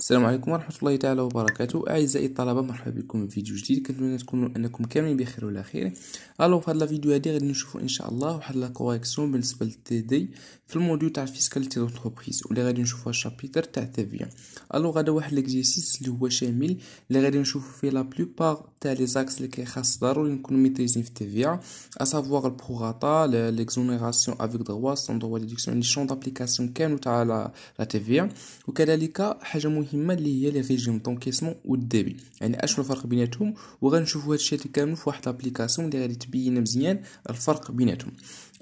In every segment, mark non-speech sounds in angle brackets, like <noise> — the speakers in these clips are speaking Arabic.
السلام عليكم ورحمة الله تعالى وبركاته أعزائي الطلبة مرحبا بكم في فيديو جديد كنتمنى تكونوا أنكم كاملين بخير وعلى خير ألو في هاد الفيديو هادي غادي نشوفوا إن شاء الله واحد لا كوريكسيون بالنسبة للتي دي في الموديو تاع فيسكاليتي دوتربريز واللي غادي نشوفوها الشابيتر تاع تافيا ألو غادا واحد ليكزيسيس اللي هو شامل اللي غادي نشوفو فيه لا بلوبار تاع لي زاكس اللي كيخاص ضروري نكونوا ميتريزين في تافيا أسافوار البروغاطا ليكزونيغاسيون افيك دغوا سون دغوا ديكسيون لي شون دابليكاسيون كانوا تاع لا تافيا وكذلك حاجة مهمة مهمه اللي هي لي ريجيم دونكيسمون والدبي يعني اشنو الفرق بيناتهم وغنشوفوا هادشي كامل في واحد لابليكاسيون اللي غادي تبين مزيان الفرق بيناتهم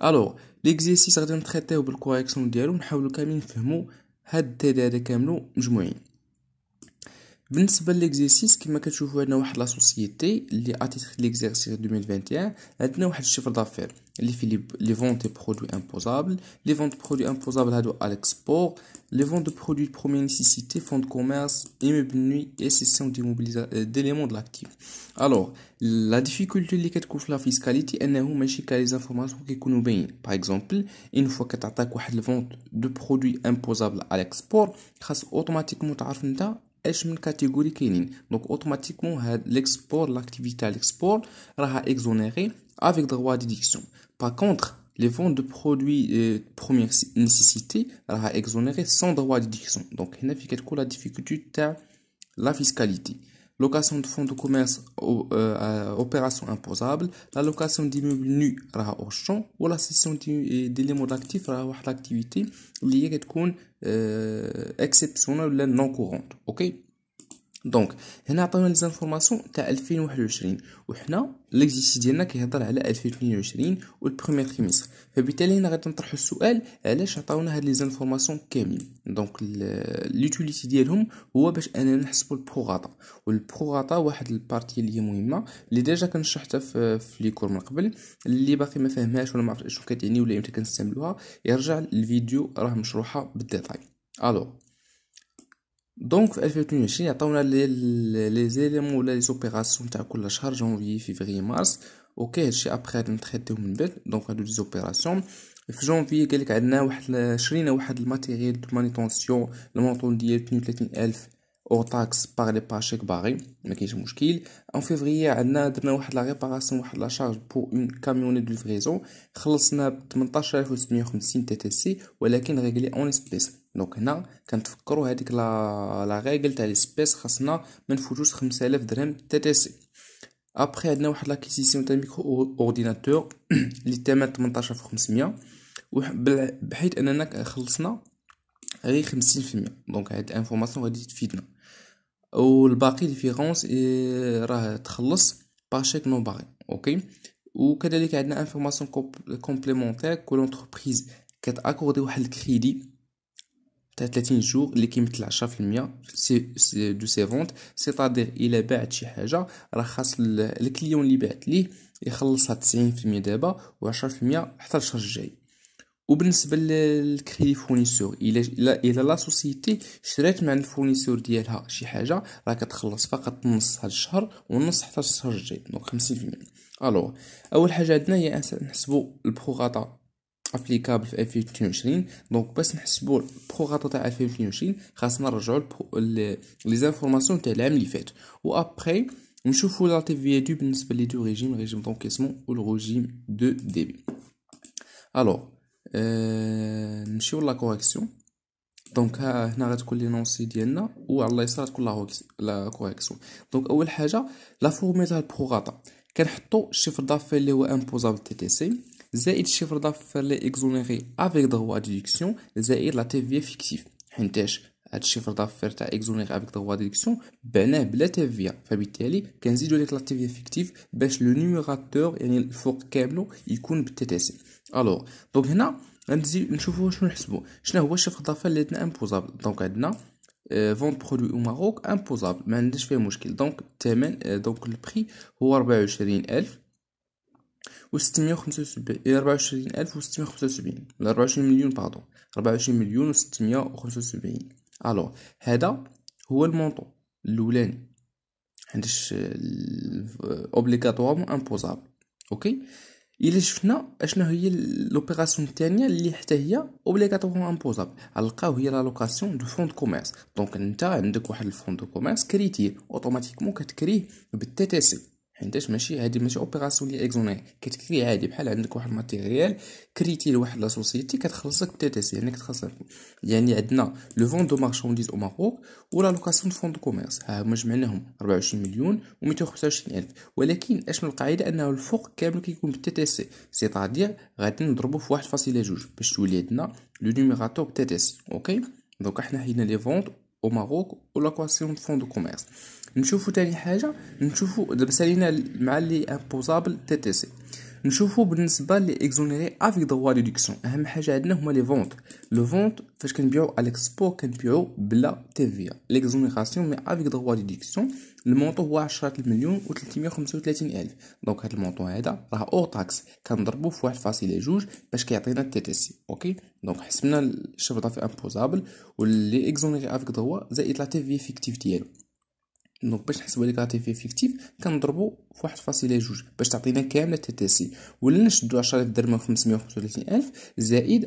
الو ليكزيرسيس غادي نتريتيو بالكوريكسيون ديالو نحاولو كاملين نفهمو هاد التادي هذا كاملو مجموعين Par l'exercice que la société à titre de l'exercice 2021, nous avons un chiffre d'affaires les ventes de produits imposables, les ventes de produits imposables à l'export, les ventes de produits de première nécessité, fonds de commerce, immeubles et cession euh, d'éléments de l'actif. Alors, la difficulté que la fiscalité, est de ne pas les informations que nous avons. Par exemple, une fois que tu as une vente de produits imposables à l'export, tu automatiquement Catégorie qui donc automatiquement l'export, l'activité à l'export, sera exonéré exonérée avec droit d'édiction. Par contre, les ventes de produits euh, première nécessité nécessités exonéré sans droit d'édition Donc, il n'y a pas de difficulté la fiscalité location de fonds de commerce euh, opération imposable, la location d'immeubles nus au champ ou la cession d'éléments d'actifs à l'activité liée à euh, exceptionnelle ou non courante. OK Donc, a pas les informations تاع 2021 وحنا ليكزيسيس ديالنا كيهضر على 2022 والبروميير تريمستر فبالتالي هنا غادي نطرحوا السؤال علاش عطاونا هاد لي زانفورماسيون كاملين دونك ليوتيليتي ديالهم هو باش اننا نحسبوا البروغاتا والبروغاتا واحد البارتي اللي هي مهمه اللي ديجا كان في, في لي كور من قبل اللي باقي ما فهمهاش ولا ما عرفش شنو كتعني ولا امتى كنستعملوها يرجع الفيديو راه مشروحه بالديتاي الو دونك في 2022 عطاونا لي زيليمون ولا لي زوبيراسيون تاع كل شهر جانفي فيفري مارس اوكي هادشي ابخي نتريتيهم من بعد دونك هادو لي زوبيراسيون في جونفي قالك عندنا واحد شرينا واحد الماتيريال دو مانيتونسيون المونطون ديال 32000 الف او تاكس باغ لي باشيك باغي ما كاينش مشكل ان فيفري عندنا درنا واحد لا ريباراسيون واحد لا شارج بو اون كاميوني دو فريزون خلصنا ب 18650 تي تي سي ولكن ريغلي اون اسبيس دونك هنا كنتفكروا هذيك لا لا ريغل تاع لي سبيس خاصنا ما نفوتوش 5000 درهم تي تي سي ابخي عندنا واحد لاكيزيسيون تاع ميكرو اورديناتور <clears throat> اللي الثمن 18500 بحيث اننا خلصنا غير 50% دونك هاد الانفورماسيون غادي تفيدنا والباقي ديفيرونس إيه، راه تخلص باشيك نو باغي اوكي وكذلك عندنا انفورماسيون كومبليمونتير كل اونتربريز كتاكوردي واحد الكريدي تاع 30 جور اللي كيمثل 10% سي دو سي فونت سي سيتادير الى باعت شي حاجه راه خاص الكليون اللي باعت ليه يخلصها 90% دابا و10% حتى الشهر الجاي وبالنسبه للكريدي الى الى الى لا سوسيتي شريت مع الفونيسور ديالها شي حاجه راه كتخلص فقط نص هذا الشهر ونص حتى الشهر الجاي دونك 50% الوغ اول حاجه عندنا هي نحسبوا البروغاتا ابليكابل في 2022 دونك باش نحسبوا البروغاتا تاع 2022 خاصنا نرجعوا لي زانفورماسيون تاع العام اللي فات ابري نشوفوا لا تي في دو بالنسبه لي دو ريجيم ريجيم دونكيسمون والريجيم دو ديبي الوغ أه نمشيو لا كوريكسيون دونك ها هنا غتكون لي نونسي ديالنا وعلى اليسار تكون لا كوريكسيون دونك اول حاجه لا فورمي تاع البروغاتا الشيفر دافير اللي هو امبوزابل تي تي سي زائد الشيفر دافير لي اكزونيري افيك دغوا ديكسيون زائد لا تي في فيكتيف حيتاش هاد الشيفر دافير تاع اكزونيري افيك دغوا ديكسيون بعناه بلا تي في فبالتالي كنزيدو ليك لا تي في فيكتيف باش لو نيميراتور يعني الفوق كاملو يكون بالتي تي سي الوغ دونك هنا غنزيد نشوفو شنو نحسبو شنو هو الشيفر دافير اللي عندنا امبوزابل دونك عندنا فون برودوي او ماروك امبوزابل ما عندناش فيه مشكل دونك الثمن دونك البري هو 24000 و وخمسة وسبعين إلى ربعة وعشرين ألف و وخمسة وسبعين ولا ربعة وعشرين مليون باردون ربعة وعشرين مليون وستمية وخمسة وسبعين ألوغ هذا هو المونطو الأولاني عندش اوبليغاتوارمون امبوزابل اوكي الا شفنا اشنا هي لوبيراسيون الثانيه اللي حتى هي اوبليغاتوارمون امبوزابل غنلقاو هي لا لوكاسيون دو فون دو كوميرس دونك انت عندك واحد الفون دو كوميرس كريتيه اوتوماتيكمون كتكريه بالتي تي سي حيتاش ماشي هادي ماشي اوبيراسيون ديال اكزوني كتكري عادي بحال عندك واحد الماتيريال كريتي لواحد لا سوسيتي كتخلصك بتا تي سي يعني كتخلصك يعني عندنا لو فون دو مارشانديز او ماروك ولا لوكاسيون فون دو كوميرس ها هما جمعناهم 24 مليون و225 الف ولكن اشنو القاعده انه الفوق كامل كيكون بالتا تي سي سي تادير غادي نضربو في واحد جوج باش تولي عندنا لو نيميراتور تي تي سي اوكي دونك حنا حيدنا لي فونت او ماروك ولا كواسيون فون دو كوميرس نشوفوا تاني حاجه نشوفوا دابا سالينا مع لي امبوزابل تي تي سي نشوفوا بالنسبه لي اكزونيري افيك دوا ريدكسيون اهم حاجه عندنا هما لي فونت لو فونت فاش كنبيعو على الاكسبو كنبيعو بلا تي تيفيا ليكزونيراسيون مي افيك دوا ريدكسيون المونطو هو 10 مليون و 335 الف دونك هاد المونطو هذا راه او تاكس كنضربو في واحد فاصلة جوج باش كيعطينا تي تي سي اوكي دونك حسبنا الشفره في امبوزابل واللي اكزونيري افيك دوا زائد لا في فيكتيف ديالو دونك باش نحسبوا كاتي في فيكتيف كنضربوا في واحد فاصله جوج باش تعطينا كامله تي تي سي ولا عشرة الاف درهم و الف زائد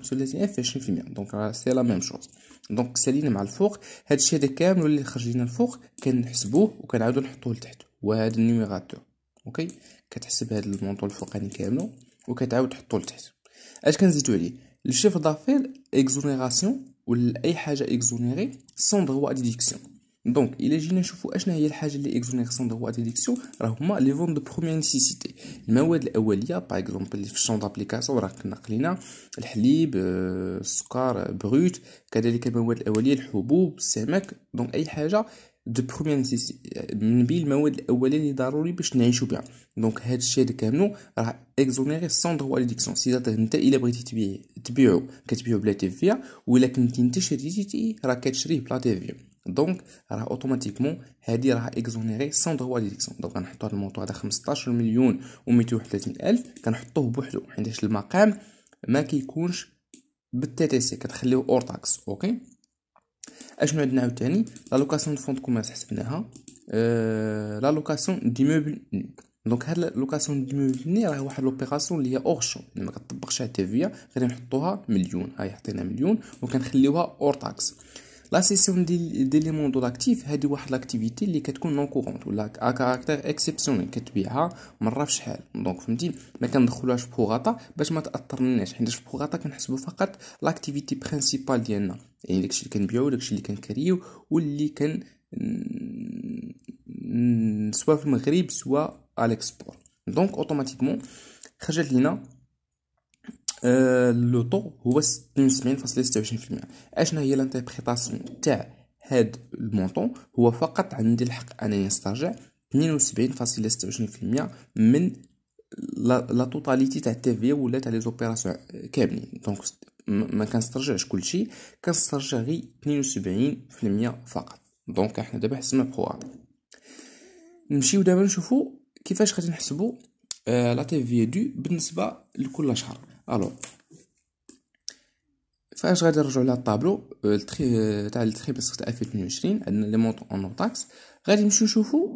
وثلاثين الف في المية دونك راه سي لا ميم شوز دونك سالينا مع الفوق هادشي هدا هذا كامل اللي خرج لنا الفوق كنحسبوه وكنعاودو نحطوه لتحت وهذا النيميغاتور اوكي كتحسب هاد المونطو الفوقاني و وكتعاود تحطو لتحت اش كنزيدو عليه الشيف دافير اكزونيغاسيون ولا اي حاجه اكزونيري سون دغوا ديديكسيون دونك الا جينا نشوفوا اشنا هي الحاجه اللي اكزونيرسون دو ديديكسيون راه هما لي فون دو بروميير نيسيسيتي المواد الاوليه باغ اكزومبل اللي في الشون دابليكاسيون راه كنا قلينا الحليب السكر بروت كذلك المواد الاوليه الحبوب السمك دونك اي حاجه دو بروميير نيسيسيتي من بين المواد الاوليه اللي ضروري باش نعيشوا بها دونك هاد الشيء اللي كامل راه اكزونيري سون دو ديديكسيون سيدات انت الا بغيتي تبيع تبيعو كتبيعو بلا تيفيا ولا كنتي انت شريتي راه كتشريه بلا في دونك راه اوتوماتيكمون هذه راه اكزونيري سون دووا ديكسيون دونك غنحطوا هذا الموضوع هذا 15 مليون و231 الف كنحطوه بوحدو حيتاش المقام ما كيكونش بالتي تي سي كتخليوه اور تاكس اوكي اشنو عندنا عاوتاني لا لوكاسيون دو فوند كوميرس حسبناها لا لوكاسيون موبل دونك هاد لوكاسيون دي موبل ني راه واحد لوبيراسيون اللي هي اور شو يعني ما كطبقش على التيفيا غير نحطوها مليون هاي عطينا مليون وكنخليوها اور تاكس لا سيسيون ديال ديليمون دو لاكتيف هادي واحد لاكتيفيتي اللي كتكون نون كورونت ولا ا كاركتر اكسيبسيونيل كتبيعها مره في شحال دونك فهمتي ما كندخلوهاش بوغاطا باش ما تاثرناش حيت في بوغاطا كنحسبوا فقط لاكتيفيتي برينسيبال ديالنا يعني داكشي اللي كنبيعو داكشي اللي كنكريو واللي كن سواء في المغرب سواء على الاكسبور دونك اوتوماتيكمون خرجت لينا لو طو هو 72.76% اشنا هي لانتربريتاسيون تاع هاد المونطون هو فقط عندي الحق انني نسترجع 72.26% من لا توتاليتي تاع التيفيا ولا تاع لي زوبيراسيون كاملين دونك ما كنسترجعش كلشي كنسترجع غير 72% فقط دونك احنا دابا حسبنا بخواطر نمشيو دابا نشوفو كيفاش غادي نحسبو لا تي في دو بالنسبه لكل شهر الو فاش غادي نرجعو على الطابلو آه، التري آه، تاع التري بس تاع 2022 عندنا لي مونط اون تاكس غادي نمشيو نشوفو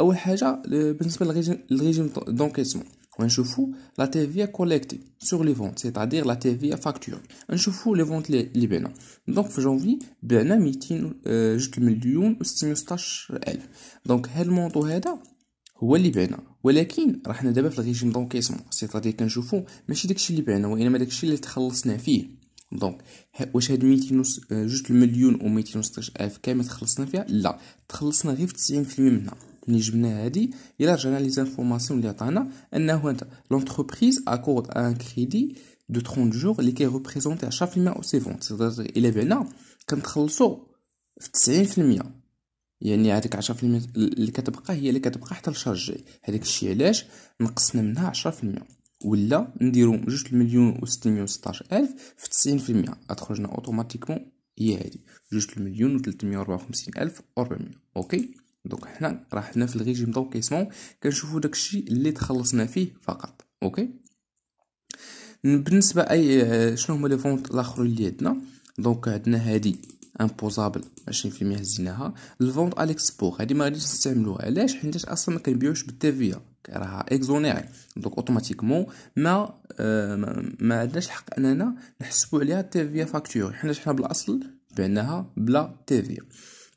اول حاجه آه، بالنسبه للريجيم دونكيسمون ونشوفو لا تيفيا كوليكتي سور لي فونت سيتادير لا تيفيا فاكتور نشوفو لي فونت لي بينا دونك في جونفي بعنا 200 جوج مليون و 616 الف دونك هاد المونطو هذا هو اللي بعنا ولكن راه حنا دابا في الريجيم دونكيسمون سيتادير كنشوفو ماشي داكشي اللي بعنا وانما داكشي اللي تخلصنا فيه دونك واش هاد 200 آه، جوج المليون و ميتين 216 الف كامل تخلصنا فيها لا تخلصنا غير في تسعين 90% منها ملي جبنا هادي الا رجعنا لي زانفورماسيون اللي عطانا انه انت لونتربريز اكورد ان كريدي دو 30 جور اللي كيغوبريزونتي 10% او سي فونت الى بعنا كنتخلصو في تسعين 90% يعني هذيك 10% اللي كتبقى هي اللي كتبقى حتى الشهر الجاي هذاك الشيء علاش نقصنا منها 10% ولا نديرو جوج المليون و ستمية وستاش الف في تسعين في المية غتخرجنا اوتوماتيكمون هي هادي جوج المليون و تلتمية و خمسين الف و ربعمية اوكي دونك حنا راه حنا في الريجيم كيسمون كنشوفو داكشي اللي تخلصنا فيه فقط اوكي بالنسبه اي شنو هما لي فونت الاخرين اللي عندنا دونك عندنا هادي امبوزابل في الميه هزيناها الفونت اليكسبور هادي ما غاديش نستعملوها علاش حيت اصلا ما كنبيعوش راها اكزونيري دونك اوتوماتيكمون ما آه ما عندناش الحق اننا نحسبوا عليها التيفيا فاكتور حنا حنا بالاصل بعناها بلا تيفيا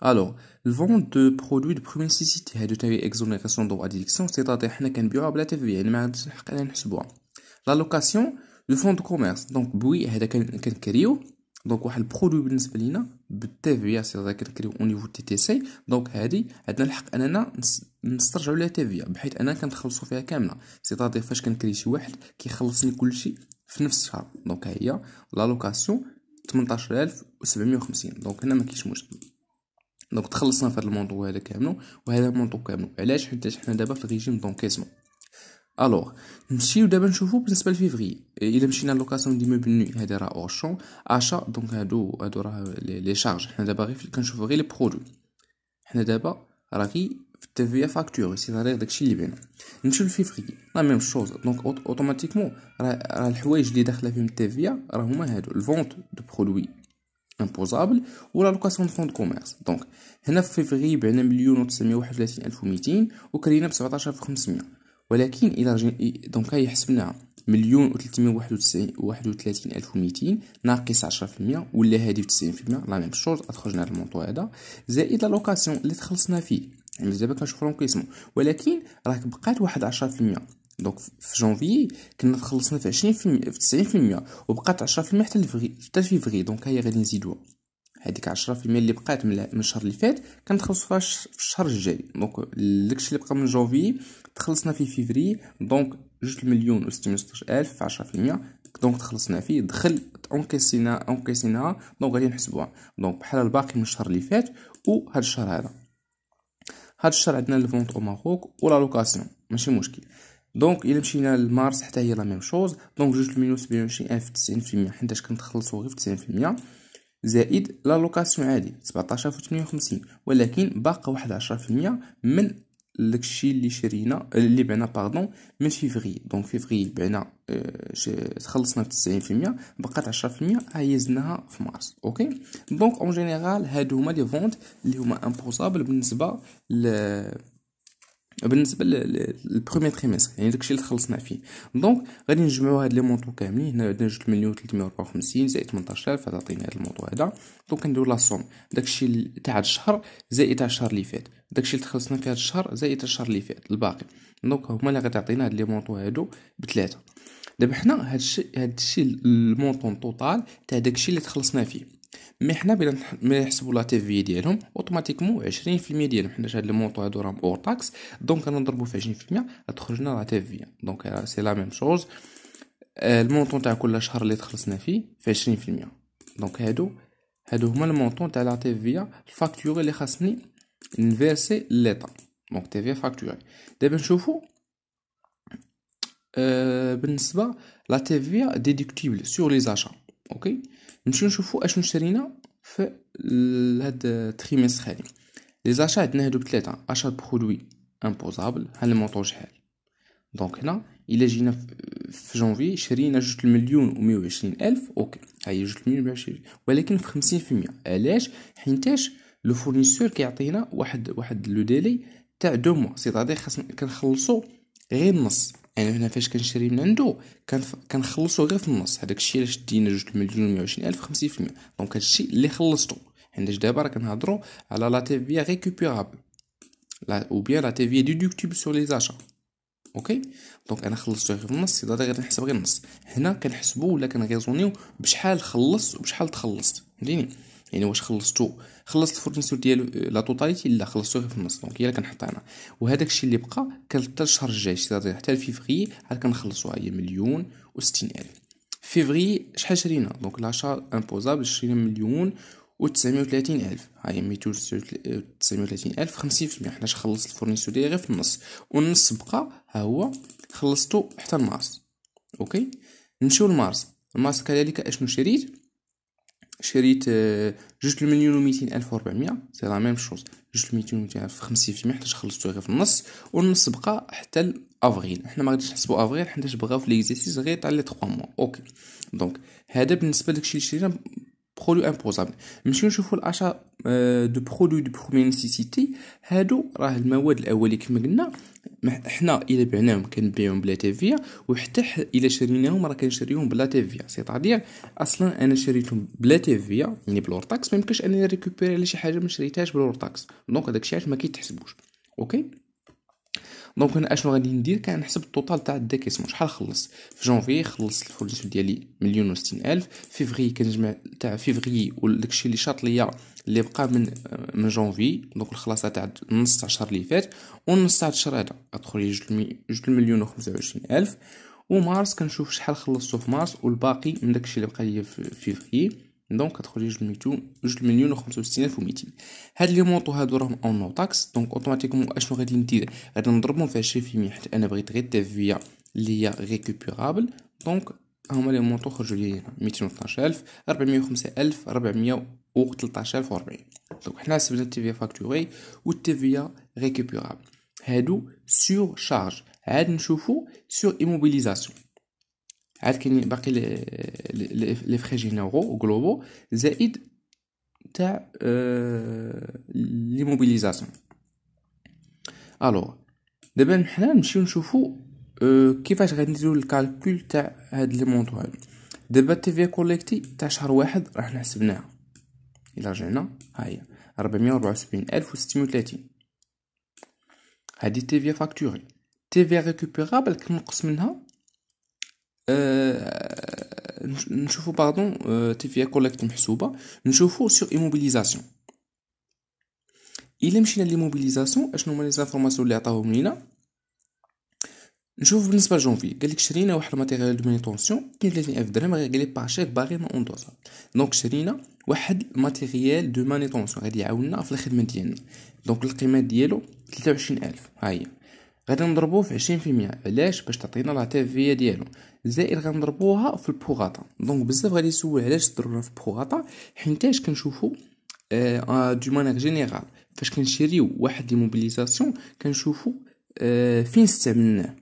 الوغ الفونت دو برودوي دو بروميير نيسيسيتي هادو تاعي اكزونيراسيون دو اديكسيون سي تاتي حنا كنبيعوها بلا تيفيا يعني ما عندناش الحق اننا نحسبوها لا لوكاسيون لو فون دو كوميرس دونك بوي هذا كنكريو دونك واحد البرودوي بالنسبه لينا في سي ذاك كريو او نيفو تي تي سي دونك هادي عندنا الحق اننا نسترجعوا لها في يعني، بحيث انا كنخلصوا فيها كامله سي طاطي فاش كنكري شي واحد كيخلصني كلشي في نفس الشهر دونك ها هي لالوكاسيون 18750 دونك هنا ما كاينش مشكل دونك تخلصنا في هذا الموضوع هذا كامل وهذا الموضوع كامل علاش حيت حنا دابا في الريجيم دونكيزمون الوغ نمشيو دابا نشوفو بالنسبه لفيفري الا مشينا لوكاسيون دي موبل نو هادي راه اوشون اشا دونك هادو هادو راه لي شارج حنا دابا غير كنشوفو غير لي برودوي حنا دابا راه غي في التفيا فاكتور سي غير داكشي اللي بينا نمشيو لفيفري لا ميم شوز دونك اوتوماتيكمون راه الحوايج اللي داخله فيهم التفيا راه هما هادو الفونت دو برودوي امبوزابل ولا لوكاسيون دو فون دو كوميرس دونك هنا في فيفري بعنا مليون و 931 الف وميتين وكرينا ب 17500 ولكن الى جن... دونك يحسبنا مليون و واحد وثلاثين الف وميتين ناقص عشرة في المية ولا هادي تسعين في المية لا ميم شوز هاد المونطو هذا زائد لوكاسيون اللي تخلصنا فيه يعني دابا كنشوفو لونكيسمون ولكن راك بقات واحد عشرة في المية دونك في جونفي كنا تخلصنا في عشرين في المية تسعين في المية وبقات عشرة في المية حتى لفغي حتى لفيفغي دونك هيا غادي نزيدوها هذيك 10% اللي بقات من الشهر اللي فات كنخلصوها في الشهر الجاي دونك داكشي اللي بقى من جوفي تخلصنا في فيفري دونك جوج مليون و 616 الف في 10% دونك تخلصنا فيه دخل اونكيسينا اونكيسيناها دونك غادي نحسبوها دونك بحال الباقي من الشهر اللي فات وهذا الشهر هذا هذا الشهر عندنا الفونت او ماروك ولا لوكاسيون ماشي مشكل دونك الا مشينا لمارس حتى هي لا ميم شوز دونك جوج مليون و الف في 90% حيتاش كنتخلصو غير في 90% زائد لالوكاسيون عادي 17058 ولكن باقى واحد 10% من داكشي اللي شرينا اللي بعنا باردون من فيفري دونك فيفري بعنا اه تخلصنا ب 90% بقات 10% عايزناها في مارس اوكي دونك اون جينيرال هادو هما لي فونت اللي هما امبوسابل بالنسبه ل بالنسبه للبروميير تريمستر يعني داكشي اللي خلصنا فيه دونك غادي نجمعوا هاد لي مونطو كاملين هنا عندنا 2 مليون 354 زائد 18000 هذا عطيني هاد المونطو هذا دونك نديرو لا سوم داكشي تاع هاد الشهر زائد تاع الشهر اللي فات داكشي اللي تخلصنا فيه هاد الشهر زائد الشهر اللي فات الباقي دونك هما اللي غتعطينا هاد لي مونطو هادو بثلاثه دابا حنا هادشي الشيء المونطو طوطال تاع داكشي اللي تخلصنا فيه مي حنا بلا نحسبوا لا تي في ديالهم اوتوماتيكمون 20% ديالهم حنا هاد المونطو هادو راهم اور تاكس دونك غنضربوا في 20% تخرج لنا لا تي في دونك سي آه، لا آه، ميم شوز المونطون تاع كل شهر اللي تخلصنا فيه في 20% دونك هادو هادو هما المونطون تاع لا تي في الفاكتوري اللي خاصني نفيرسي ليطا دونك تي في فاكتوري دابا نشوفو آه، بالنسبه لا تي في ديديكتيبل سور لي زاشا اوكي نمشيو نشوفو اشنو شرينا في هاد التريمس هادي لي زاشا عندنا هادو بثلاثه اشا برودوي امبوزابل ها لي مونطو شحال دونك هنا الا جينا في جونفي شرينا جوج المليون و مية وعشرين الف اوكي هاي جوج المليون و وعشرين ولكن في خمسين في المية علاش حيتاش لو فورنيسور كيعطينا واحد واحد لو ديلي تاع دو موا سيتادير خاصنا كنخلصو غير نص انا هنا فاش كنشري من عندو كنخلصو غير في النص هذاك الشيء اللي شدينا جوج المليون و الف خمسين في المئة دونك هادشي اللي خلصتو حيت دابا راه كنهضرو على لا تي في ريكوبيرابل لا او بيان لا تي في ديدوكتيبل سور لي زاشا اوكي دونك انا خلصتو غير في النص اذا غير نحسب غير النص هنا كنحسبو ولا كنغيزونيو بشحال خلص وبشحال تخلصت فهمتيني يعني واش خلصتو خلصت الفورنيسور ديال آه، لا توتاليتي لا خلصتو غير في النص دونك هي اللي كنحطها انا وهذاك الشيء اللي بقى كان حتى الشهر الجاي حتى فيفري عاد كنخلصوها هي مليون و60 الف فيفري شحال شرينا دونك لاشا امبوزابل شرينا مليون و 930 الف هاي 239 الف 50% حنا خلصت الفورنيسور ديالي غير في النص والنص بقى ها هو خلصتو حتى لمارس اوكي نمشيو لمارس مارس كذلك اشنو شريت شريت آه، جوج المليون و ميتين الف و ربعمية سي لا ميم شوز جوج المليون و ميتين الف في خمس حيتاش خلصتو غير في النص و النص بقى حتى لافغيل حنا ما غاديش نحسبو افغيل حيتاش بغاو في ليكزيرسيس غير تاع لي تخوا موا اوكي دونك هذا بالنسبه لداكشي اللي شرينا برودوي امبوزابل نمشيو نشوفو الاشا آه، دو برودوي دو بخومي نيسيسيتي هادو راه المواد الاولي كما قلنا حنا الا بعناهم كنبيعهم بلا تيفيا وحتى الا شريناهم راه كنشريهم بلا تيفيا سي طادير اصلا انا شريتهم بلا تيفيا يعني بلور تاكس ما يمكنش انني ريكوبيري على شي حاجه ما شريتهاش بلور تاكس دونك هذاك الشيء علاش ما كيتحسبوش اوكي دونك انا اشنو غادي ندير كنحسب التوتال تاع الداكيسمون شحال خلصت في جونفي خلصت الفورنيتور ديالي مليون و الف فيفري كنجمع تاع فيفري داكشي اللي شاط ليا اللي بقى من آه، من جونفي دونك الخلاصه تاع النص تاع الشهر اللي فات والنص تاع الشهر هذا ادخل جوج المليون و خمسة وعشرين الف ومارس كنشوف شحال خلصتو في مارس والباقي من داكشي اللي بقى ليا في فيفري دونك كتخرج جوج ميتون جوج مليون وخمسة وستين الف وميتين هاد لي مونطو هادو راهم اون نو تاكس دونك اوتوماتيكمون اشنو غادي ندير غادي نضربهم في عشرين في حيت انا بغيت غير تافيا لي هي ريكوبيرابل دونك هما لي مونطو خرجو لي هنا ميتين وطناش الف ربعمية وخمسة الف ربعمية وتلطاش الف وربعين دونك حنا حسبنا التيفيا فاكتوري و التيفيا ريكوبيرابل هادو سور شارج عاد نشوفو سور ايموبيليزاسيون عاد كاين باقي لي فخي جينيرو غلوبو زائد تاع آه، لي موبيليزاسيون الو دابا حنا نمشيو نشوفو آه، كيفاش غادي نديرو الكالكول تاع هاد لي مونطو هاد دابا في كوليكتي تاع شهر واحد راح نحسبناها حسبناها رجعنا ها هي 474630 هادي في فاكتوري في ريكوبيرابل كنقص منها آه، نشوفو باردون تيفيا كولكت محسوبه نشوفو سور ايموبيليزاسيون الا مشينا ليموبيليزاسيون اشنو هما لي زانفورماسيون اللي عطاوهم لينا نشوف بالنسبه لجونفي قال لك شرينا واحد الماتيريال دو مينيتونسيون 32000 الف درهم قال لي باشير باغي ما دوزا دونك شرينا واحد الماتيريال دو مانيتونسيون غادي يعاوننا في الخدمه ديالنا دونك القيمه ديالو 23000 ها هي غادي نضربوه في 20% علاش باش تعطينا لا تي في ديالو زائد غنضربوها في البوغاطا دونك بزاف غادي يسول علاش ضربنا في البوغاطا حيتاش كنشوفو آه دو مانيغ جينيرال فاش كنشريو واحد لي موبيليزاسيون كنشوفو آه فين استعملناه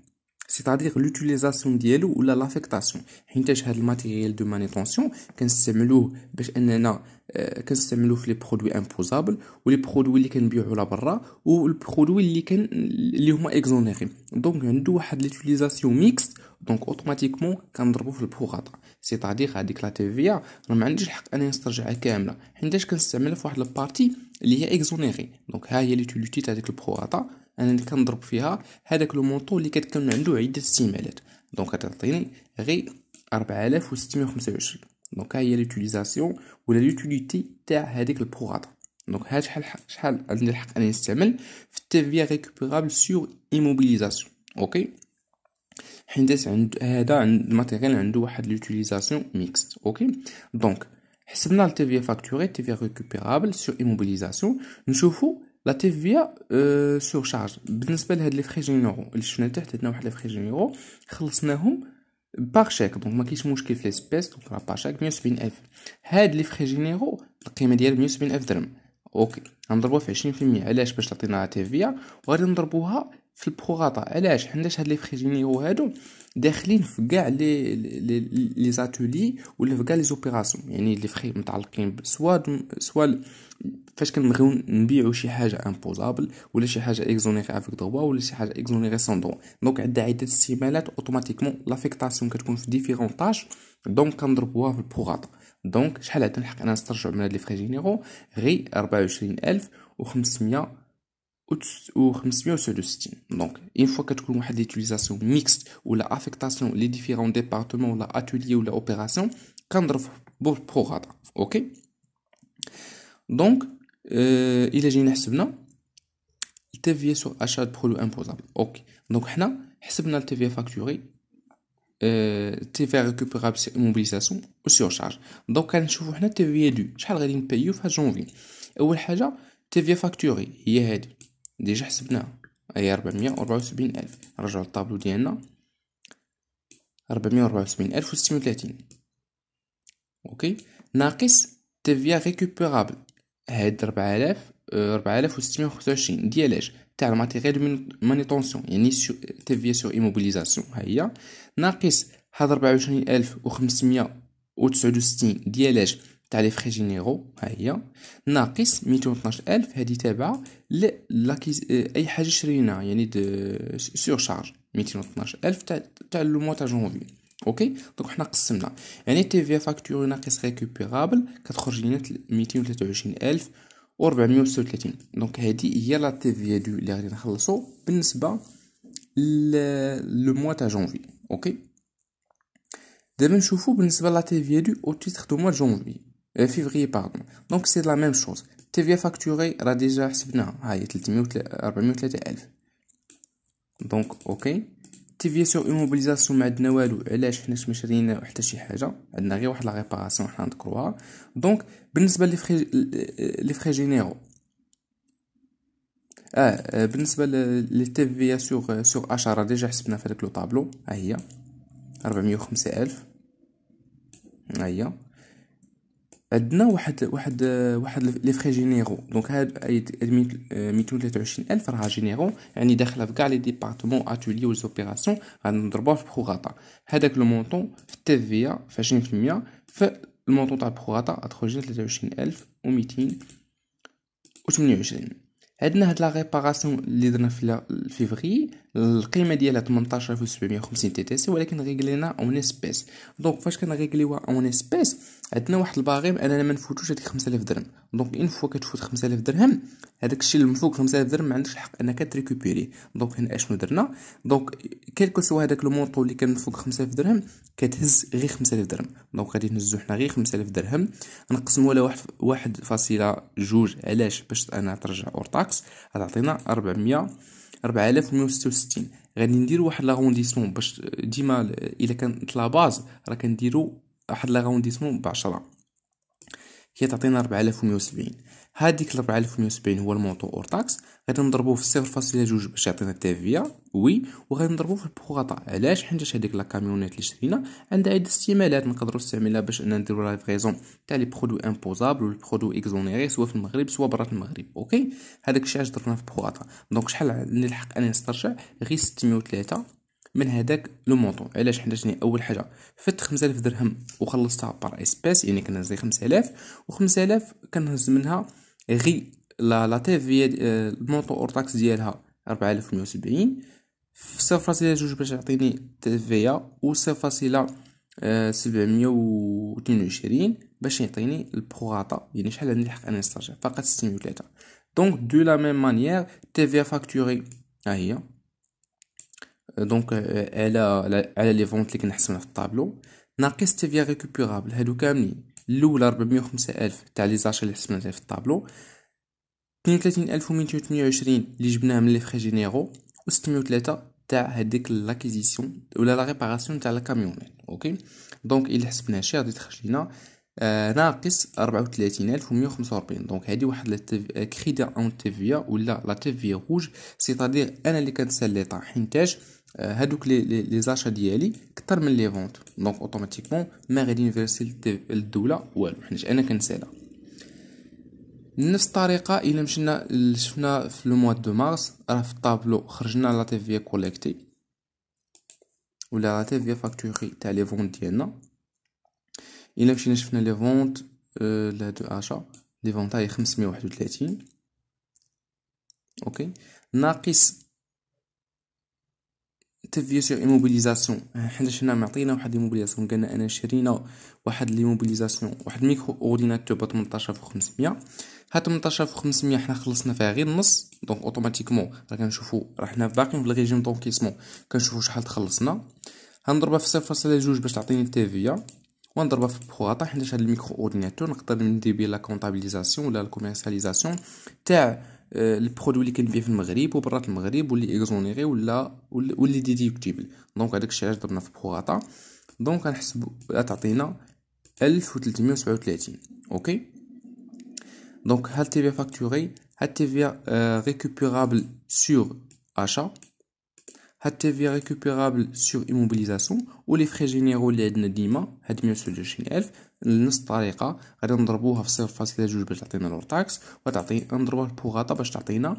سيتادير لوتيليزاسيون ديالو ولا لافيكتاسيون حيتاش هاد الماتيريال دو مانيتونسيون كنستعملوه باش اننا كنستعملوه في لي برودوي امبوزابل ولي برودوي اللي كنبيعو لا برا والبرودوي اللي كان اللي هما اكزونيري دونك عندو واحد لوتيليزاسيون ميكس دونك اوتوماتيكمون كنضربو في البوغاطا سيتادير هاديك لا تي في راه ما عنديش الحق انني نسترجعها كامله حيتاش كنستعملها في واحد البارتي اللي هي اكزونيري دونك ها هي لوتيليتي تاع ديك البوغاطا انا اللي كنضرب فيها هذاك لو مونطو اللي كتكون عنده عده استعمالات دونك كتعطيني غير 4625 دونك هي ليوتيليزاسيون ولا ليوتيليتي تاع هذيك البروغاطا دونك ها شحال شحال عندي الحق اني نستعمل في التافيا ريكوبيرابل سور ايموبيليزاسيون اوكي حيت عند هذا عند الماتيريال عنده واحد ليوتيليزاسيون ميكست اوكي دونك حسبنا التافيا فاكتوري التافيا ريكوبيرابل سور ايموبيليزاسيون نشوفو لا تيفيا أه شارج بالنسبه لهاد لي فري جينيرو اللي شفنا تحت عندنا واحد لي فري جينيرو خلصناهم باغ شيك دونك ما كاينش مشكل في لي سبيس دونك راه باغ شيك 170 الف هاد لي فري جينيرو القيمه ديال 170 الف درهم اوكي غنضربوها في 20% علاش باش تعطينا لا تيفيا وغادي نضربوها في البروغاطا علاش حناش هاد لي فري جينيرو هادو داخلين في كاع لي لي زاتولي ولا في كاع لي زوبيراسيون يعني لي فري متعلقين سوا سوا فاش كنبغيو نبيعو شي حاجه امبوزابل ولا شي حاجه اكزونيري افيك دووا ولا شي حاجه اكزونيري سون دروا دونك عندها عده استعمالات اوتوماتيكمون لافيكتاسيون كتكون في ديفيرون طاج دونك كنضربوها في البوغاط دونك شحال عندنا الحق انا نسترجع من هاد لي فري جينيرو و500 ou système. donc une fois que tu as l'utilisation mixte ou l'affectation affectation les différents départements l'atelier ou l'opération, quand ou la le programme, ok donc euh, il est génial TVA sur achat de produits imposables ok donc hna حسبنا TVA facturé euh, TVA récupérable sur immobilisation ou surcharge donc كنشوفوا حنا TVA due شحال غادي نبايو في janvier اول حاجه TVA facturé هي هذه ديجا حسبناها هي ربعمية وربعة وسبعين ألف نرجعو للطابلو ديالنا ربعمية وربعة وسبعين ألف وستين وثلاثين أوكي ناقص تفيا ريكوبيرابل هاد ربعالاف آلاف آه، ربعة آلاف وستمية وخمسة وعشرين ديال اش تاع الماتيريال مانيتونسيون يعني تفيا سو إيموبيليزاسيون ها هي ناقص هاد ربعة وعشرين ألف وخمسمية وتسعود وستين ديال اش تاع لي فري جينيرو ها هي ناقص ميتين 212 الف هذه تابعه ل لاكيز آه، اي حاجه شريناها يعني دو سور شارج ميتين 212 الف تاع تاع لو موا تاع جونفي اوكي دونك حنا قسمنا يعني تي في فاكتور ناقص ريكوبيرابل كتخرج لنا 223 الف و 436 دونك هادي هي لا تي في دو اللي غادي نخلصو بالنسبه ل لو موا تاع جونفي اوكي دابا نشوفو بالنسبه لا تي في دو او تيتر دو موا جونفي Euh, février pardon دونك سي لا ميم شوز تي فاكتوري راه ديجا حسبناها هاي 300 403000 دونك اوكي تي في سور ايموبيليزاسيون ما عندنا والو علاش حنا ما شرينا حتى شي حاجه عندنا غير واحد لا ريباراسيون حنا نذكروها دونك بالنسبه لي فري لي فري جينيرو اه ah, euh, بالنسبه لي تي في سور سور اشاره ديجا حسبنا في هذاك لو طابلو ها هي 405000 ها هي عندنا واحد واحد واحد لي فخي جينيرو دونك هاد ميتين آه، تلاتة وعشرين الف راها جينيرو يعني داخله في كاع لي ديبارتمون اتولي و زوبيراسيون غنضربوها في بخوغاطا هذاك لو مونطون في التافيا في عشرين في المية في المونطون تاع بخوغاطا غتخرج تلاتة وعشرين الف و ميتين و تمنية عشرين عندنا هاد لا ريباراسيون اللي درنا في فيفري القيمه ديالها 18750 تي تي سي ولكن ريغلينا اون اسبيس دونك فاش كنريغليوها اون اسبيس عندنا واحد الباغي اننا ما نفوتوش هذيك 5000 درهم دونك ان فوا كتفوت 5000 درهم هذاك الشيء اللي فوق 5000 درهم ما عندكش الحق انك تريكوبيري دونك هنا اشنو درنا دونك كيلكو سوا هذاك المونطو اللي كان فوق 5000 درهم كتهز غير 5000 درهم دونك غادي نهزو حنا غير 5000 درهم نقسمو على واحد واحد فاصله جوج علاش باش انا ترجع اور تاكس غتعطينا 400 4166 غادي نديرو واحد لاغونديسمون باش ديما الا كانت لا باز راه كنديرو واحد لاغونديسمون ب 10 هي تعطينا 4170 هذيك ميه وسبعين هو المونطو اور تاكس غادي نضربوه في الصفر فاصلة جوج باش يعطينا التافية وي وغادي نضربوه في البوغاطا علاش حيت هاديك لا كاميونيت اللي شرينا عندها عدة استعمالات نقدروا نستعملها باش اننا نديرو لا ليفغيزون تاع لي برودوي امبوزابل ولا برودوي اكزونيري سوا في المغرب سوا برا المغرب اوكي هذاك الشيء علاش درنا في البوغاطا دونك شحال الحق انا نسترجع غير 603 من هذاك لو مونطو علاش حتى اول حاجه فت 5000 درهم وخلصتها بار اسباس يعني كنهز 5000 و 5000 كنهز منها غي لا لا تي آه، في المونطو اور تاكس ديالها 4170 صفر فاصلة جوج باش يعطيني تفيا و صفر فاصلة آه، سبعمية و تنين عشرين باش يعطيني البروغاطا يعني شحال عندي الحق انا نسترجع فقط و تلاته دونك دو لا ميم مانيير تفيا فاكتوري ها هي دونك آه، على على لي فونت اللي كنحسبها في الطابلو ناقص تفيا ريكوبيرابل هادو كاملين الاولى 405000 تاع لي زاشي اللي حسبناها في الطابلو 32228 اللي جبناها من لي فري جينيرو و 603 تاع هذيك لاكيزيسيون ولا لا ريباراسيون تاع الكاميونيت اوكي دونك الا حسبنا شي غادي تخرج لينا آه، ناقص 34145 دونك هادي واحد آه، كريدي اون تيفيا ولا لا تيفيا روج سيتادير انا اللي طاح حينتاج هادوك لي لي زاشا ديالي كثر من لي فونت دونك اوتوماتيكمون ما غادي نفيرسي للدوله والو حنا انا كنسالا نفس الطريقه الا مشينا شفنا في لو موا دو مارس راه في الطابلو خرجنا لا تيفيا كوليكتي ولا لا تيفيا فاكتوري تاع لي فونت ديالنا الا مشينا شفنا لي فونت لا دو اشا لي فونت هاي 531 اوكي ناقص تفيو سيغ ايموبيليزاسيون حيتاش هنا معطينا واحد ايموبيليزاسيون قالنا انا شرينا واحد ليموبيليزاسيون واحد ميكرو اورديناتور ب 18500 هاد 18500 حنا خلصنا فيها غير النص دونك اوتوماتيكمون راه كنشوفو راه حنا باقيين في الريجيم دونكيسمون كنشوفو شحال تخلصنا هنضربها في صفر فاصلة جوج باش تعطيني التافية ونضربها في بخواطا حيتاش هاد الميكرو اورديناتور نقدر ندير بيه لا كونطابيليزاسيون ولا الكوميرساليزاسيون تاع آه، البرودوي اللي كنبيع في المغرب وبرات المغرب واللي اكزونيري ولا واللي ديديكتيبل دونك هذاك الشيء علاش ضربنا في بوغاطا دونك غنحسبو تعطينا 1337 اوكي دونك هاد تي في فاكتوري هاد تي في ريكوبيرابل سور اشا هالتيفي ريكوبيرابل سور إيموبيليزاسيون ولي فخي جينيرو اللي عندنا ديما هاد مية وستة وعشرين ألف نفس الطريقة غادي نضربوها في صفر فاصلة جوج باش تعطينا لور تاكس وتعطي نضربوها في بوغاطا باش تعطينا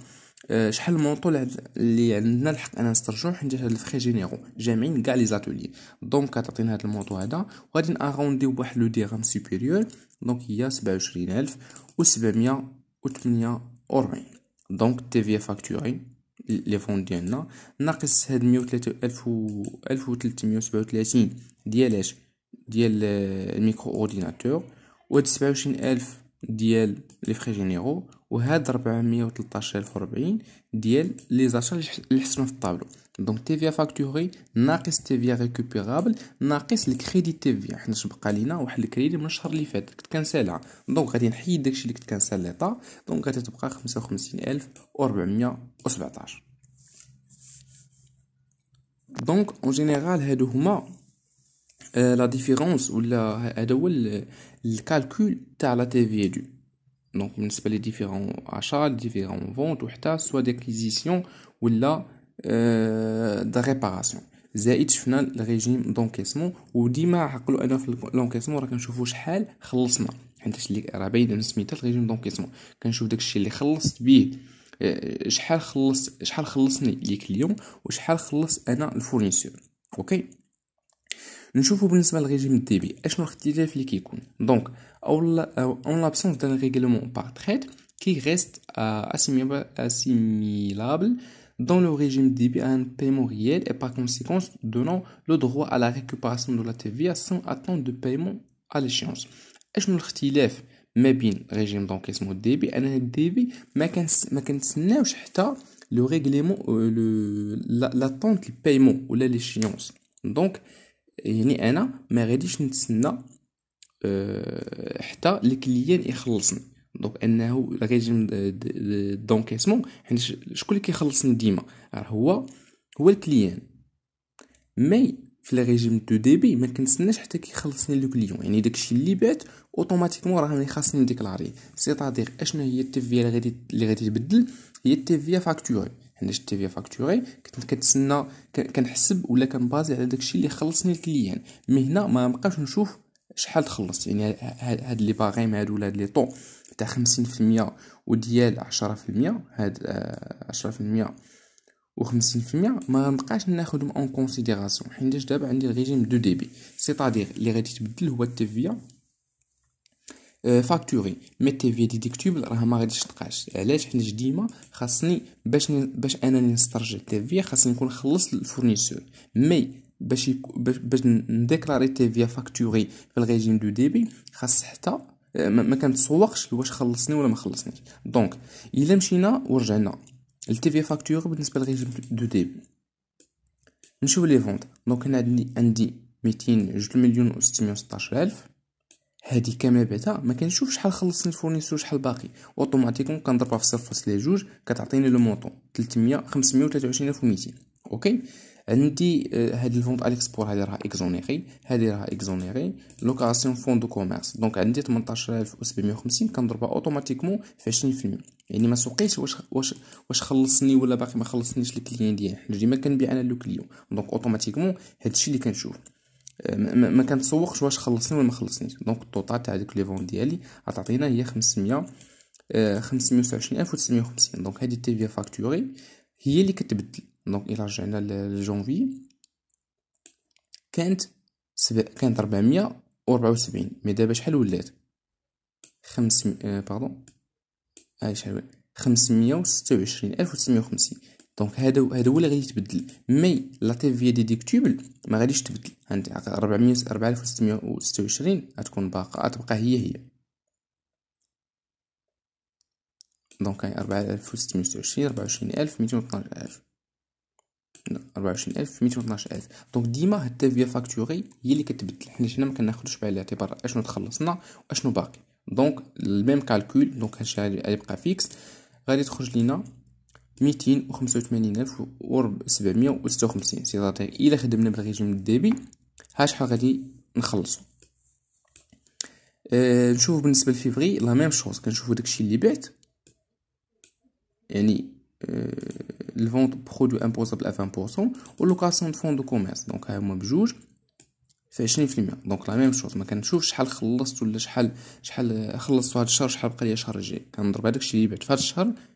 آه، شحال المونطو اللي عندنا الحق انا نسترجعو حيت هاد الفخي جينيرو جامعين كاع لي زاتولي دونك تعطينا هاد المونطو هذا وغادي ناغونديو بواحد لو ديغام سوبيريور دونك هي سبعة وعشرين ألف وسبعمية وثمانية وربعين دونك تي في فاكتوري لي فون ديالنا ناقص هاد مية ألف و ألف وتلتمية وسبعة وتلاتين ديال اش ديال آه، الميكرو اورديناتور وهاد سبعة وعشرين ألف ديال لي فري جينيرو وهاد 413040 ديال لي زاشار اللي حسنوا في الطابلو دونك تيفيا فاكتوري ناقص تيفيا ريكوبيرابل ناقص الكريدي تيفيا حنا تبقى لينا واحد الكريدي من الشهر اللي فات كنت كنسالها دونك غادي نحيد داكشي اللي كنت كنسال ليطا دونك غادي تبقى 55417 دونك اون جينيرال هادو هما لا آه، ديفيرونس ولا هذا هو الكالكول تاع لا تي في دو دونك بالنسبه لي ديفيرون اشا ديفيرون فونت وحتى سوا ديكويزيسيون ولا دا ريباراسيون زائد شفنا الريجيم دونكيسمون وديما عقلوا انا في لونكيسمون راه كنشوفوا شحال خلصنا حيت اللي راه باين سميتها الريجيم دونكيسمون كنشوف داكشي اللي خلصت بيه شحال خلص شحال خلصني لي كليون وشحال خلص انا الفورنيسور اوكي Nous chose pour bien ce régime de débit, est-ce que le chiffre fléchit ou non, donc en l'absence d'un règlement par traite qui reste euh, assimilable dans le régime de débit à un paiement réel et par conséquent donnant le droit à la récupération de la TVA sans attente de paiement à l'échéance, est-ce que le chiffre fléchit, régime donc qu'est-ce que le débit, un débit mais qui ne charge pas le règlement, euh, l'attente de paiement ou l'échéance, donc يعني انا ما غاديش نتسنى آه، حتى الكليان يخلصني دونك انه راه كيجي دونكيسمون حيت شكون اللي كيخلصني ديما راه هو هو الكليان مي في لي ريجيم دو ديبي ما كنتسناش حتى كيخلصني لو كليون يعني داكشي اللي بات اوتوماتيكمون راه خاصني نديكلاري سيتادير اشنو هي التيفيا اللي غادي اللي غادي تبدل هي التيفيا فاكتوري عندنا التيفيا فاكتوري كنت كنتسنى كنحسب ولا كنبازي على داكشي اللي خلصني الكليان مي هنا ما بقاش نشوف شحال تخلصت يعني هاد لي باغيم هادو ولا هاد لي طون تاع 50% وديال 10% هاد 10% آه، و50% ما نبقاش ناخذهم اون كونسيديراسيون حيت دابا عندي الريجيم دو ديبي سيتادير اللي غادي تبدل هو التيفيا فاكتوري في ديديكتيبل راه ما غاديش تقاش علاش حنا ديما خاصني باش باش انا نسترجع في خاصني نكون خلص الفورنيسور مي باش باش نديكلاري تيفيا فاكتوري في الريجيم دو ديبي خاص حتى ما, كنتسوقش واش خلصني ولا ما خلصنيش دونك الا مشينا ورجعنا في فاكتوري بالنسبه للريجيم دو ديبي نشوف لي فونت دونك هنا عندي عندي 200 جوج مليون و 616 الف هادي كامله بعدا ما كنشوف شحال خلصني الفورنيسور شحال باقي اوتوماتيكون كنضربها في جوج كتعطيني لو مونطون 300 523200 اوكي عندي آه، هاد الفونت اليكسبور هادي راها اكزونيري هادي راها اكزونيري لوكاسيون فون دو كوميرس دونك عندي 18750 كنضربها اوتوماتيكمون في 20% يعني ما سوقيش واش واش واش خلصني ولا باقي ما خلصنيش الكليان ديالي حنا ديما كنبيع انا لو كليون دونك اوتوماتيكمون هادشي اللي كنشوف ما كنتسوقش واش خلصني ولا ما خلصنيش دونك الطوطال تاع ديك لي فون ديالي غتعطينا هي 500 526950 دونك هذه تي في فاكتوري هي اللي كتبدل دونك الى رجعنا لجونفي كانت سب... كانت 474 مي دابا شحال ولات 500 باردون هاي شحال 526950 دونك هذا هذا هو اللي غادي يتبدل مي لا تي في دي ديكتوبل ما غاديش تبدل عند 400 4626 غتكون باقا غتبقى هي هي دونك 4626 24000 212000 24000 212000 دونك ديما هاد التافيه فاكتوري هي اللي كتبدل حنا ما كناخذوش بعين الاعتبار اشنو تخلصنا واشنو باقي دونك الميم كالكول دونك هادشي غيبقى فيكس غادي تخرج لينا ميتين وخمسة وثمانين ألف سبعمية وستة وخمسين سيتاتير إلا خدمنا بالريجيم الديبي ها شحال غادي نخلصو أه نشوف بالنسبة لفيفري لا ميم شوز كنشوفو داكشي اللي بعت يعني أه، الفونت برودو امبوزابل ا 20% دو فون دو كوميرس دونك ها هما بجوج في 20% دونك لا ميم شوز ما كنشوفش شحال خلصت ولا شحال شحال خلصت هذا الشهر شحال بقى لي الشهر الجاي كنضرب هذاك الشيء اللي بعت في هذا الشهر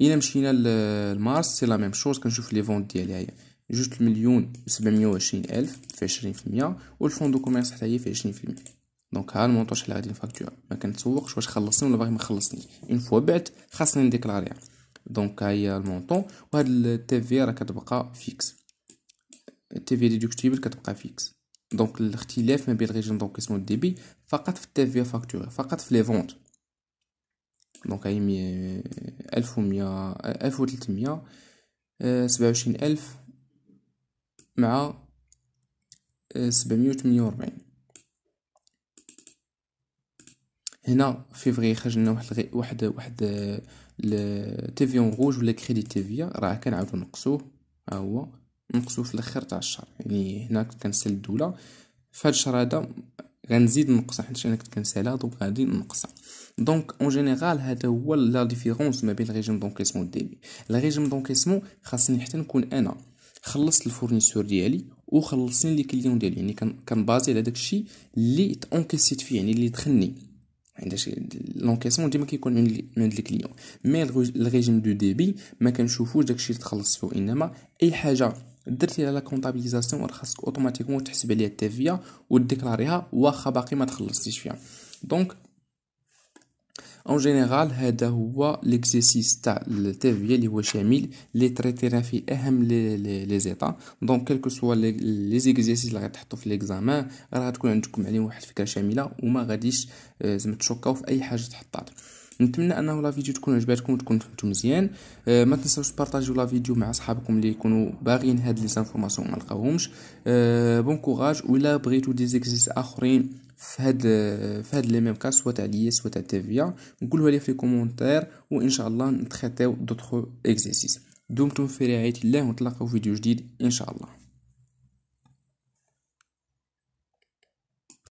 الى مشينا لمارس سي لا ميم شوز كنشوف لي فونت ديالي هي جوج مليون و وعشرين الف في عشرين في المية و الفون دو كوميرس حتى هي في عشرين في المية دونك ها المونطاج شحال غادي نفاكتور ما كنتسوقش واش خلصني ولا باغي ما اون فوا بعت خاصني نديكلاريها دونك ها هي المونطون وهاد التي في راه كتبقى فيكس التي في ديدوكتيبل كتبقى فيكس دونك الاختلاف ما بين ريجيم دونك اسمو ديبي فقط في التي في فاكتور فقط في لي فونت دونك هاي مية ألف ومية ألف وتلتمية آه، سبعة وعشرين ألف مع آه، سبعمية وثمانية وأربعين هنا فيفري خرج لنا واحد الغي... واحد واحد التيفيون آه، غوج ولا كريدي تيفيا راه كنعاودو نقصوه ها هو نقصوه في الاخر تاع الشهر يعني هنا كنسل الدوله فهاد الشهر هذا غنزيد نقصها حيت انا كنت كنسالها دونك غادي نقصها دونك اون جينيرال هذا هو لا ديفيرونس ما بين ريجيم دونكيسمون والديبي ريجيم دونكيسمون خاصني حتى نكون انا خلصت الفورنيسور ديالي وخلصني لي كليون ديالي يعني كنبازي على داكشي لي اونكيسيت فيه يعني لي دخلني عنداش لونكيسمون ديما كيكون من عند كليون مي الريجيم دو ديبي ما كنشوفوش داكشي اللي تخلص فيه انما اي حاجه درتي على كونطابيليزاسيون راه خاصك اوتوماتيكمون تحسب عليها التافيا وديكلاريها واخا باقي ما تخلصتيش فيها دونك اون جينيرال هذا هو ليكزيسيس تاع التافيا اللي هو شامل لي تريتينا فيه اهم لي زيتا دونك كلكو سوا لي زيكزيسيس اللي غتحطو في ليكزامان راه تكون عندكم عليهم واحد الفكره شامله وما غاديش آه، زعما تشوكاو في اي حاجه تحطات نتمنى انه لا فيديو تكون عجبتكم وتكون فهمتو مزيان أه ما تنساوش تبارطاجيو لا فيديو مع اصحابكم اللي يكونوا باغيين هاد لي زانفورماسيون ما لقاوهمش أه بون كوراج ولا بغيتو دي زيكزيس اخرين في هاد في هاد لي ميم كاس سوا تاع ليا سوا تاع تيفيا نقولوها لي في كومونتير وان شاء الله نتخيطيو دوطخ اكزيسيس دمتم في رعايه الله ونتلاقاو في فيديو جديد ان شاء الله